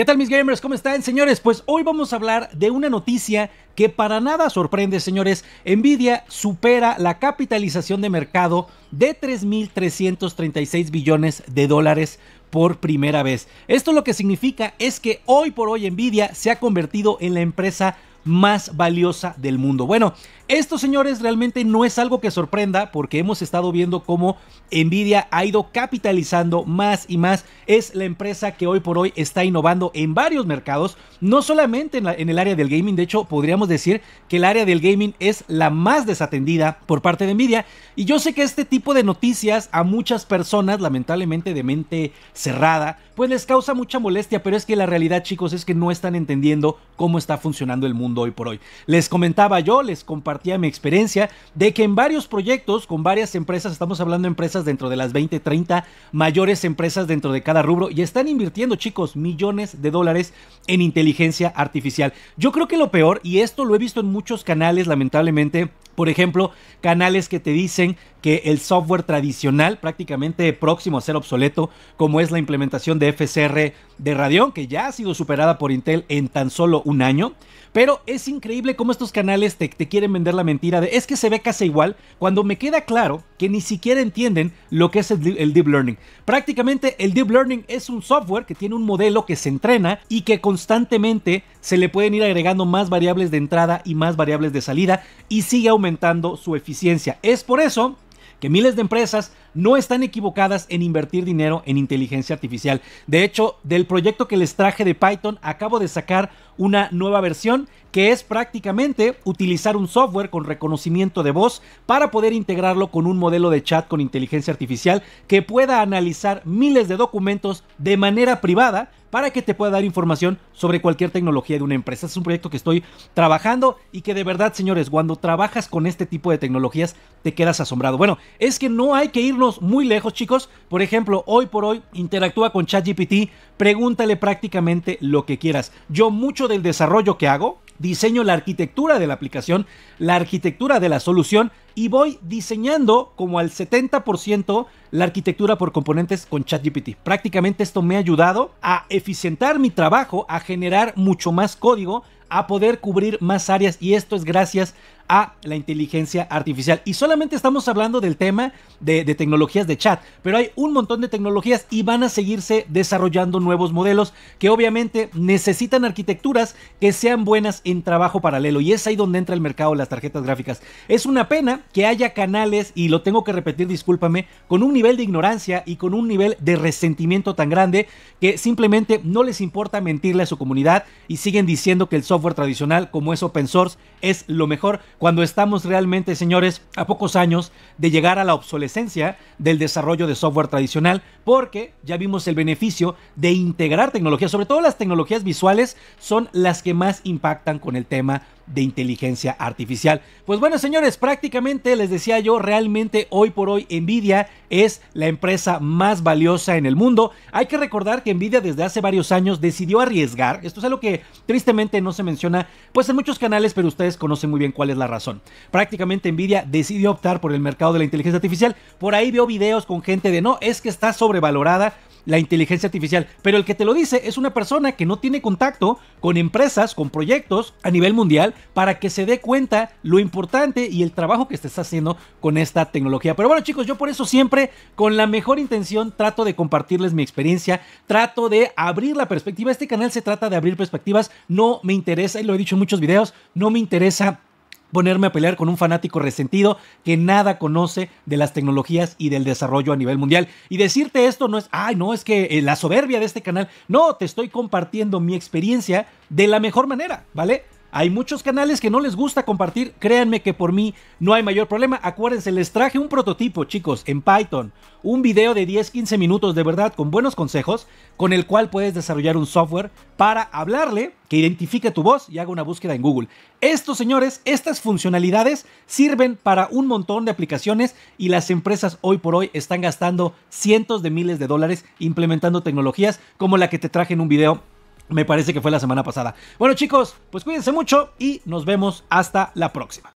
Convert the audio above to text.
¿Qué tal mis gamers? ¿Cómo están señores? Pues hoy vamos a hablar de una noticia que para nada sorprende señores. Nvidia supera la capitalización de mercado de 3.336 billones de dólares por primera vez. Esto lo que significa es que hoy por hoy Nvidia se ha convertido en la empresa más valiosa del mundo. Bueno, esto, señores, realmente no es algo que sorprenda porque hemos estado viendo cómo Nvidia ha ido capitalizando más y más. Es la empresa que hoy por hoy está innovando en varios mercados, no solamente en, el área del gaming, de hecho podríamos decir que el área del gaming es la más desatendida por parte de Nvidia. Y yo sé que este tipo de noticias a muchas personas, lamentablemente de mente cerrada, pues les causa mucha molestia, pero es que la realidad, chicos, es que no están entendiendo cómo está funcionando el mundo hoy por hoy. Les comentaba yo, les compartí mi experiencia de que en varios proyectos con varias empresas, estamos hablando de empresas dentro de las 20, 30 mayores empresas dentro de cada rubro y están invirtiendo, chicos, millones de dólares en inteligencia artificial. Yo creo que lo peor, y esto lo he visto en muchos canales, lamentablemente, por ejemplo, canales que te dicen que el software tradicional, prácticamente próximo a ser obsoleto, como es la implementación de FCR de Radeon, que ya ha sido superada por Intel en tan solo un año. Pero es increíble cómo estos canales te, quieren vender la mentira de es que se ve casi igual cuando me queda claro que ni siquiera entienden lo que es el, Deep Learning. Prácticamente el Deep Learning es un software que tiene un modelo que se entrena y que constantemente se le pueden ir agregando más variables de entrada y más variables de salida y sigue aumentando su eficiencia. Es por eso que miles de empresas no están equivocadas en invertir dinero en inteligencia artificial. De hecho, del proyecto que les traje de Python, acabo de sacar una nueva versión que es prácticamente utilizar un software con reconocimiento de voz para poder integrarlo con un modelo de chat con inteligencia artificial que pueda analizar miles de documentos de manera privada para que te pueda dar información sobre cualquier tecnología de una empresa. Es un proyecto que estoy trabajando y que de verdad, señores, cuando trabajas con este tipo de tecnologías te quedas asombrado. Bueno, es que no hay que ir muy lejos, chicos, por ejemplo, hoy por hoy interactúa con ChatGPT, pregúntale prácticamente lo que quieras. Yo mucho del desarrollo que hago, diseño la arquitectura de la aplicación, la arquitectura de la solución y voy diseñando como al 70% la arquitectura por componentes con ChatGPT. Prácticamente esto me ha ayudado a eficientar mi trabajo, a generar mucho más código, a poder cubrir más áreas y esto es gracias a la inteligencia artificial. Y solamente estamos hablando del tema de, tecnologías de chat, pero hay un montón de tecnologías y van a seguirse desarrollando nuevos modelos que obviamente necesitan arquitecturas que sean buenas en trabajo paralelo. Y es ahí donde entra el mercado de las tarjetas gráficas. Es una pena que haya canales, y lo tengo que repetir, discúlpame, con un nivel de ignorancia y con un nivel de resentimiento tan grande que simplemente no les importa mentirle a su comunidad y siguen diciendo que el software tradicional como es open source es lo mejor cuando estamos realmente, señores, a pocos años de llegar a la obsolescencia del desarrollo de software tradicional, porque ya vimos el beneficio de integrar tecnologías, sobre todo las tecnologías visuales son las que más impactan con el tema de inteligencia artificial. Pues bueno, señores, prácticamente les decía yo, realmente hoy por hoy Nvidia es la empresa más valiosa en el mundo. Hay que recordar que Nvidia desde hace varios años decidió arriesgar, esto es algo que tristemente no se menciona pues en muchos canales, pero ustedes conocen muy bien cuál es la razón. Prácticamente Nvidia decidió optar por el mercado de la inteligencia artificial. Por ahí veo videos con gente de, "No, es que está sobrevalorada." la inteligencia artificial. Pero el que te lo dice es una persona que no tiene contacto con empresas, con proyectos a nivel mundial, para que se dé cuenta lo importante y el trabajo que se está haciendo con esta tecnología. Pero bueno chicos, yo por eso siempre con la mejor intención trato de compartirles mi experiencia, trato de abrir la perspectiva. Este canal se trata de abrir perspectivas, no me interesa, y lo he dicho en muchos videos, no me interesa ponerme a pelear con un fanático resentido que nada conoce de las tecnologías y del desarrollo a nivel mundial. Y decirte esto no es, ay, no, es que eh, la soberbia de este canal. No, te estoy compartiendo mi experiencia de la mejor manera, ¿vale? Hay muchos canales que no les gusta compartir. Créanme que por mí no hay mayor problema. Acuérdense, les traje un prototipo, chicos, en Python. Un video de 10-15 minutos, de verdad, con buenos consejos, con el cual puedes desarrollar un software para hablarle, que identifique tu voz y haga una búsqueda en Google. Estos señores, estas funcionalidades sirven para un montón de aplicaciones y las empresas hoy por hoy están gastando cientos de miles de dólares implementando tecnologías como la que te traje en un video me parece que fue la semana pasada. Bueno chicos, pues cuídense mucho y nos vemos hasta la próxima.